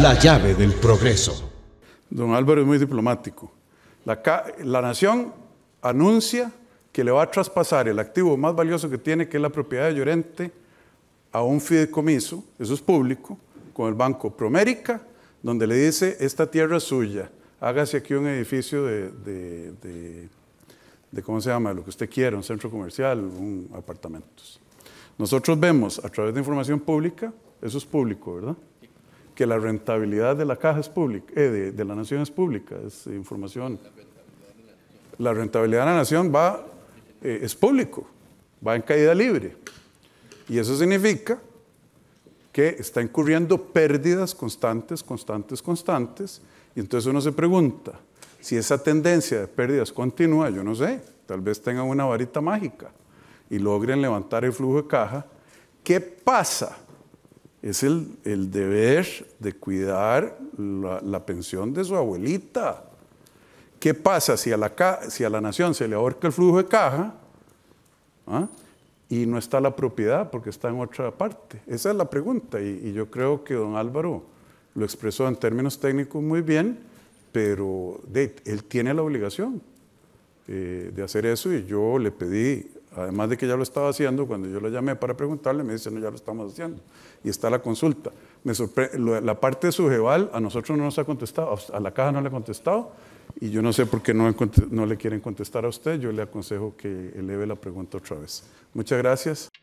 la llave del progreso. Don Álvaro es muy diplomático. La, nación anuncia que le va a traspasar el activo más valioso que tiene, que es la propiedad de Llorente, a un fideicomiso, eso es público, con el Banco Promérica, donde le dice, esta tierra es suya, hágase aquí un edificio de, ¿cómo se llama?, lo que usted quiera, un centro comercial, un apartamentos. Nosotros vemos a través de información pública, eso es público, ¿verdad? que la rentabilidad de la caja es pública, eh, de, la nación es pública, es información. La rentabilidad de la nación va, eh, es público, va en caída libre. Y eso significa que está incurriendo pérdidas constantes, constantes, constantes. Y entonces uno se pregunta, si esa tendencia de pérdidas continúa, yo no sé, tal vez tengan una varita mágica y logren levantar el flujo de caja, ¿qué pasa? es el, el deber de cuidar la, pensión de su abuelita. ¿Qué pasa si a la, si a la nación se le ahorca el flujo de caja? Ah, y no está la propiedad porque está en otra parte? Esa es la pregunta y, yo creo que don Álvaro lo expresó en términos técnicos muy bien, pero él tiene la obligación eh, de hacer eso y yo le pedí Además de que ya lo estaba haciendo, cuando yo lo llamé para preguntarle, me dice, no, ya lo estamos haciendo. Y está la consulta. Me la parte de a nosotros no nos ha contestado, a la caja no le ha contestado, y yo no sé por qué no, no le quieren contestar a usted. Yo le aconsejo que eleve la pregunta otra vez. Muchas gracias.